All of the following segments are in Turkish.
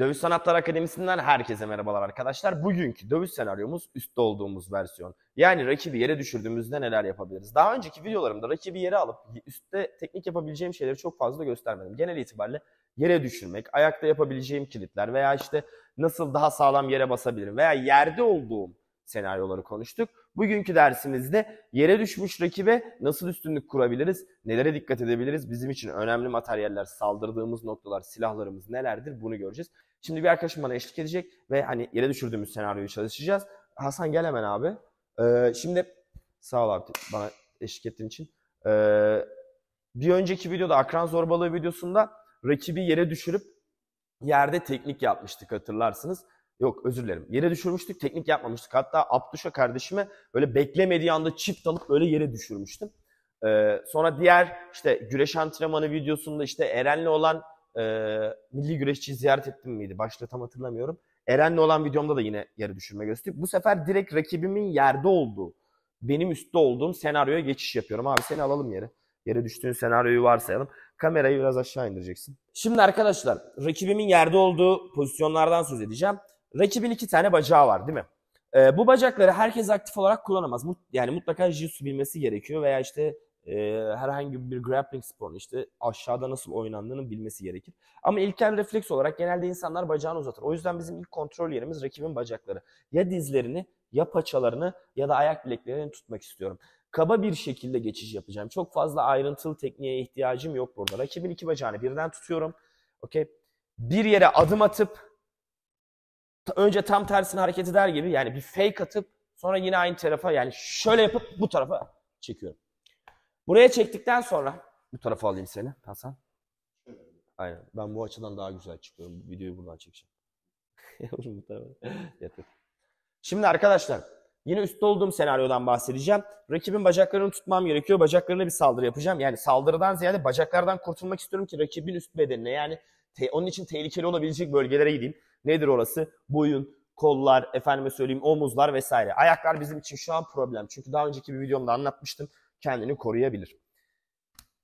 Dövüş Sanatlar Akademisi'nden herkese merhabalar arkadaşlar. Bugünkü dövüş senaryomuz üstte olduğumuz versiyon. Yani rakibi yere düşürdüğümüzde neler yapabiliriz? Daha önceki videolarımda rakibi yere alıp üstte teknik yapabileceğim şeyleri çok fazla göstermedim. Genel itibariyle yere düşürmek, ayakta yapabileceğim kilitler veya işte nasıl daha sağlam yere basabilirim veya yerde olduğum senaryoları konuştuk. Bugünkü dersimizde yere düşmüş rakibe nasıl üstünlük kurabiliriz, nelere dikkat edebiliriz, bizim için önemli materyaller, saldırdığımız noktalar, silahlarımız nelerdir bunu göreceğiz. Şimdi bir arkadaşım bana eşlik edecek ve hani yere düşürdüğümüz senaryoyu çalışacağız. Hasan gel hemen abi. Ee, şimdi sağ ol abi bana eşlik ettiğin için. Ee, bir önceki videoda akran zorbalığı videosunda rakibi yere düşürüp yerde teknik yapmıştık hatırlarsınız. Yok özür dilerim. Yere düşürmüştük, teknik yapmamıştık. Hatta Abduş'a kardeşime böyle beklemediği anda çift alıp böyle yere düşürmüştüm. Ee, sonra diğer işte güreş antrenmanı videosunda işte Eren'le olan e, milli güreşçi ziyaret ettim miydi? Başlığı tam hatırlamıyorum. Eren'le olan videomda da yine yarı düşürme gösterip bu sefer direkt rakibimin yerde olduğu, benim üstte olduğum senaryoya geçiş yapıyorum. Abi seni alalım yere. Yere düştüğün senaryoyu varsayalım. Kamerayı biraz aşağı indireceksin. Şimdi arkadaşlar rakibimin yerde olduğu pozisyonlardan söz edeceğim. Rakibin iki tane bacağı var değil mi? Ee, bu bacakları herkes aktif olarak kullanamaz. Mut, yani mutlaka jiu-jitsu bilmesi gerekiyor veya işte e, herhangi bir grappling sporun işte aşağıda nasıl oynandığını bilmesi gerekir. Ama ilkel refleks olarak genelde insanlar bacağını uzatır. O yüzden bizim ilk kontrol yerimiz rakibin bacakları. Ya dizlerini ya paçalarını ya da ayak bileklerini tutmak istiyorum. Kaba bir şekilde geçiş yapacağım. Çok fazla ayrıntılı tekniğe ihtiyacım yok burada. Rakibin iki bacağını birden tutuyorum. Okey. Bir yere adım atıp önce tam tersini hareket eder gibi yani bir fake atıp sonra yine aynı tarafa yani şöyle yapıp bu tarafa çekiyorum. Buraya çektikten sonra bu tarafa alayım seni Hasan. Aynen. Ben bu açıdan daha güzel çıkıyorum. Videoyu buradan çekeceğim. Şimdi arkadaşlar yine üstte olduğum senaryodan bahsedeceğim. Rakibin bacaklarını tutmam gerekiyor. Bacaklarına bir saldırı yapacağım. Yani saldırıdan ziyade bacaklardan kurtulmak istiyorum ki rakibin üst bedenine yani te- onun için tehlikeli olabilecek bölgelere gideyim. Nedir orası? Boyun, kollar, efendime söyleyeyim omuzlar vesaire. Ayaklar bizim için şu an problem. Çünkü daha önceki bir videomda anlatmıştım kendini koruyabilir.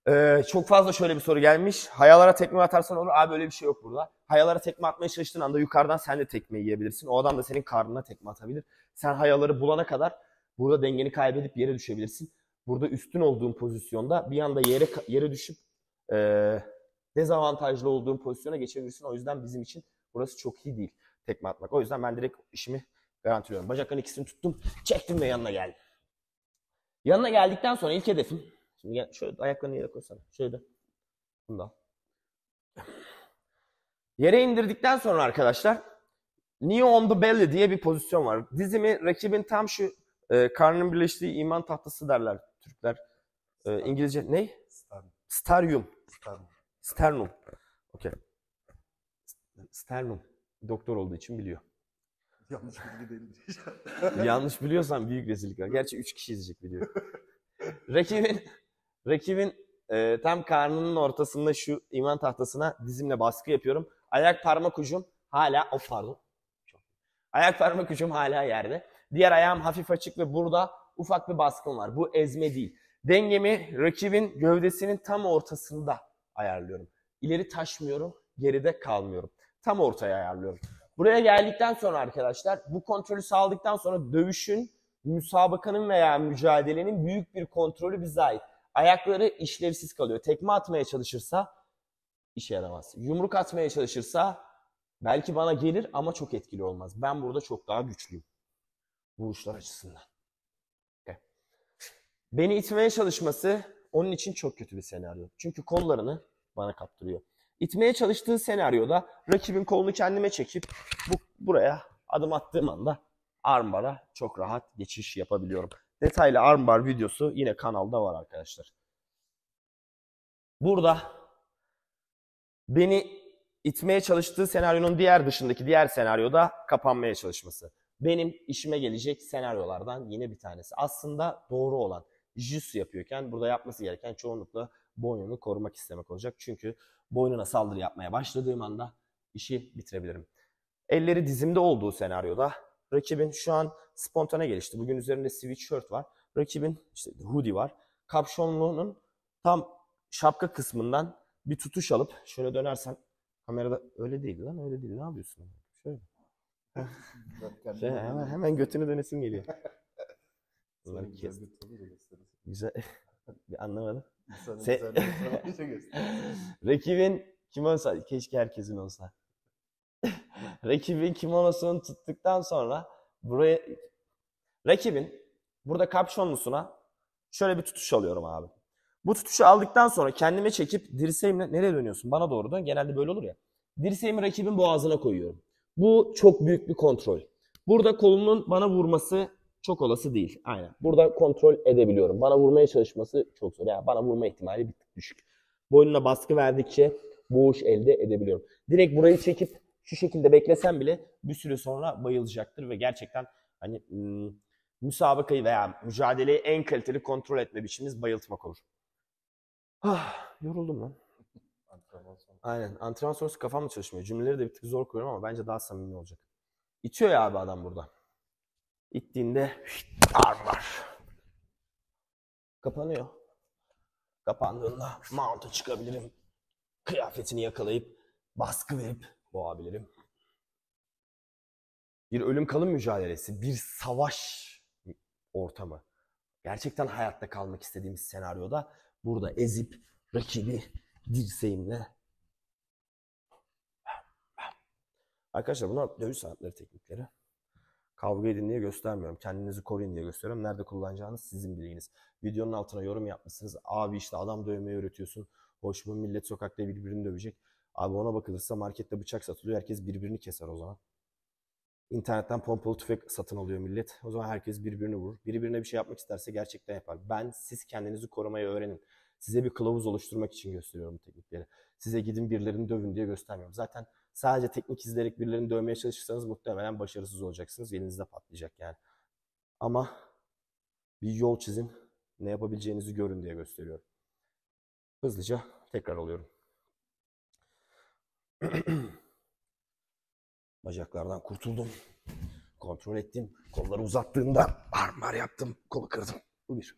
Ee, çok fazla şöyle bir soru gelmiş. Hayalara tekme atarsan olur. Abi öyle bir şey yok burada. Hayalara tekme atmaya çalıştığın anda yukarıdan sen de tekme yiyebilirsin. O adam da senin karnına tekme atabilir. Sen hayaları bulana kadar burada dengeni kaybedip yere düşebilirsin. Burada üstün olduğun pozisyonda bir anda yere yere düşüp e, dezavantajlı olduğun pozisyona geçebilirsin. O yüzden bizim için burası çok iyi değil tekme atmak. O yüzden ben direkt işimi garantiliyorum. Bacakların ikisini tuttum, çektim ve yanına geldim. Yanına geldikten sonra ilk hedefim Şimdi gel, şöyle ayaklarını yere koysana. Şöyle de. Bundan. Yere indirdikten sonra arkadaşlar knee on the belly diye bir pozisyon var. Dizimi rakibin tam şu e, karnın birleştiği iman tahtası derler Türkler. E, İngilizce ne? Sternum. Sternum. Sternum. Okey. Sternum. Doktor olduğu için biliyor. Yanlış bilgi değil Yanlış biliyorsan büyük rezillik var. Gerçi 3 kişi izleyecek biliyor. rakibin rakibin e, tam karnının ortasında şu iman tahtasına dizimle baskı yapıyorum. Ayak parmak ucum hala o oh, pardon. Ayak parmak ucum hala yerde. Diğer ayağım hafif açık ve burada ufak bir baskın var. Bu ezme değil. Dengemi rakibin gövdesinin tam ortasında ayarlıyorum. İleri taşmıyorum, geride kalmıyorum. Tam ortaya ayarlıyorum. Buraya geldikten sonra arkadaşlar bu kontrolü sağladıktan sonra dövüşün, müsabakanın veya mücadelenin büyük bir kontrolü bize ait. Ayakları işlevsiz kalıyor. Tekme atmaya çalışırsa işe yaramaz. Yumruk atmaya çalışırsa belki bana gelir ama çok etkili olmaz. Ben burada çok daha güçlüyüm. Vuruşlar açısından. Beni itmeye çalışması onun için çok kötü bir senaryo. Çünkü kollarını bana kaptırıyor. İtmeye çalıştığı senaryoda rakibin kolunu kendime çekip bu, buraya adım attığım anda armbara çok rahat geçiş yapabiliyorum. Detaylı armbar videosu yine kanalda var arkadaşlar. Burada beni itmeye çalıştığı senaryonun diğer dışındaki diğer senaryoda kapanmaya çalışması. Benim işime gelecek senaryolardan yine bir tanesi. Aslında doğru olan. Jiu yapıyorken burada yapması gereken çoğunlukla boynunu korumak istemek olacak. Çünkü boynuna saldırı yapmaya başladığım anda işi bitirebilirim. Elleri dizimde olduğu senaryoda rakibin şu an spontane gelişti. Bugün üzerinde sweatshirt var. Rakibin işte hoodie var. Kapşonluğunun tam şapka kısmından bir tutuş alıp şöyle dönersen kamerada öyle değil lan öyle değil ne yapıyorsun? Şöyle. şey, hemen, hemen götünü dönesin geliyor. Güzel. bir Anlamadım. Rekibin Se- şey kimonosu, keşke herkesin olsa. Rekibin kimonosunu tuttuktan sonra buraya rakibin burada kapşonlusuna şöyle bir tutuş alıyorum abi. Bu tutuşu aldıktan sonra kendime çekip dirseğimle nereye dönüyorsun? Bana doğru dön. Genelde böyle olur ya. Dirseğimi rakibin boğazına koyuyorum. Bu çok büyük bir kontrol. Burada kolumun bana vurması çok olası değil. Aynen. Burada kontrol edebiliyorum. Bana vurmaya çalışması çok zor. Yani bana vurma ihtimali bir tık düşük. Boynuna baskı verdikçe boğuş elde edebiliyorum. Direkt burayı çekip şu şekilde beklesem bile bir süre sonra bayılacaktır ve gerçekten hani hmm, müsabakayı veya mücadeleyi en kaliteli kontrol etme biçimimiz bayıltmak olur. Ah, yoruldum lan. Antrenman Aynen. Antrenman sonrası kafam da çalışmıyor. Cümleleri de bir tık zor koyuyorum ama bence daha samimi olacak. İtiyor ya abi adam burada. İttiğinde ağrılar. Kapanıyor. Kapandığında mount'a çıkabilirim. Kıyafetini yakalayıp baskı verip boğabilirim. Bir ölüm kalım mücadelesi, bir savaş ortamı. Gerçekten hayatta kalmak istediğimiz senaryoda burada ezip rakibi dirseğimle Arkadaşlar bunlar dövüş sanatları teknikleri. Kavga edin diye göstermiyorum. Kendinizi koruyun diye gösteriyorum. Nerede kullanacağınız sizin bilginiz. Videonun altına yorum yapmışsınız. Abi işte adam dövmeyi öğretiyorsun. Hoş mu millet sokakta birbirini dövecek. Abi ona bakılırsa markette bıçak satılıyor. Herkes birbirini keser o zaman. İnternetten pompalı tüfek satın alıyor millet. O zaman herkes birbirini vurur. Birbirine bir şey yapmak isterse gerçekten yapar. Ben siz kendinizi korumayı öğrenin. Size bir kılavuz oluşturmak için gösteriyorum teknikleri. Size gidin birilerini dövün diye göstermiyorum. Zaten Sadece teknik izleyerek birilerini dövmeye çalışırsanız muhtemelen başarısız olacaksınız. Elinizde patlayacak yani. Ama bir yol çizin. Ne yapabileceğinizi görün diye gösteriyorum. Hızlıca tekrar alıyorum. Bacaklardan kurtuldum. Kontrol ettim. Kolları uzattığında armar yaptım. Kolu kırdım. Bu bir.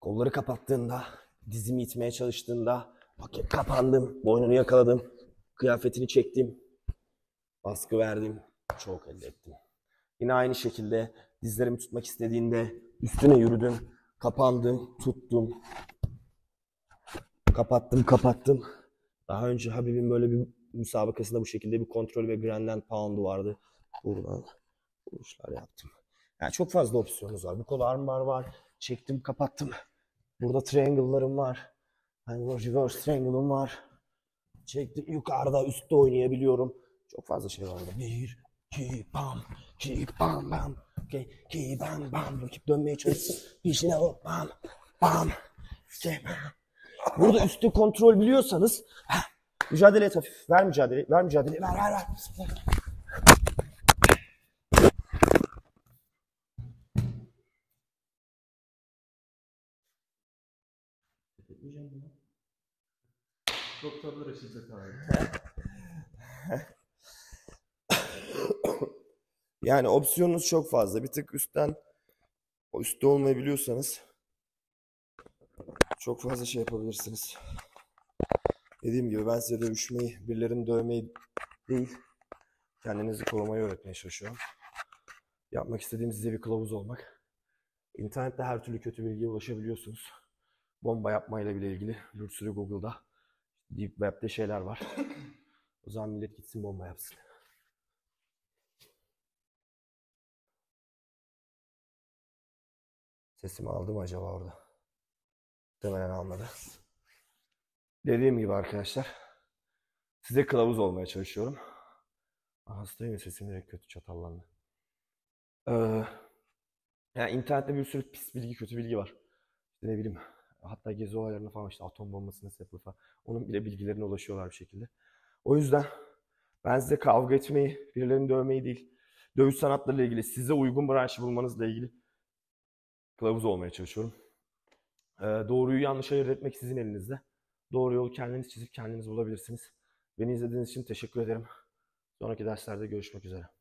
Kolları kapattığında, dizimi itmeye çalıştığında, paket kapandım, boynunu yakaladım. Kıyafetini çektim. Baskı verdim. Çok elde ettim. Yine aynı şekilde dizlerimi tutmak istediğinde üstüne yürüdüm. Kapandım, tuttum. Kapattım, kapattım. Daha önce Habib'in böyle bir müsabakasında bu şekilde bir kontrol ve Grandland Pound'u vardı. Buradan vuruşlar yaptım. Yani çok fazla opsiyonumuz var. Bu kol armbar var. Çektim, kapattım. Burada triangle'larım var. Yani reverse triangle'ım var. Çektim yukarıda üstte oynayabiliyorum. Çok fazla şey var orada. Bir, iki, bam, iki, bam, bam. Okay. Ki bam bam rakip dönmeye çalışsın. Peşine o bam bam. İşte, Burada üstte kontrol biliyorsanız mücadele et hafif. Ver mücadele. Ver mücadele. Ver ver ver. konulara şiddet yani opsiyonunuz çok fazla. Bir tık üstten o üstte olmayabiliyorsanız çok fazla şey yapabilirsiniz. Dediğim gibi ben size dövüşmeyi, birilerini dövmeyi değil, kendinizi korumayı öğretmeye çalışıyorum. Yapmak istediğim size bir kılavuz olmak. İnternette her türlü kötü bilgiye ulaşabiliyorsunuz. Bomba yapmayla bile ilgili bir sürü Google'da Deep Web'de şeyler var. o zaman millet gitsin bomba yapsın. Sesimi aldı mı acaba orada? Demeden almadı. Dediğim gibi arkadaşlar, size kılavuz olmaya çalışıyorum. Hastayım sesim direkt kötü çatallandı. Ee, yani internette bir sürü pis bilgi, kötü bilgi var. Ne bileyim Hatta gezi olaylarını falan işte atom bombasını sebebi falan. Onun bile bilgilerine ulaşıyorlar bir şekilde. O yüzden ben size kavga etmeyi, birilerini dövmeyi değil, dövüş sanatları ile ilgili size uygun branşı bulmanızla ilgili kılavuz olmaya çalışıyorum. Ee, doğruyu yanlış ayırt etmek sizin elinizde. Doğru yolu kendiniz çizip kendiniz bulabilirsiniz. Beni izlediğiniz için teşekkür ederim. Sonraki derslerde görüşmek üzere.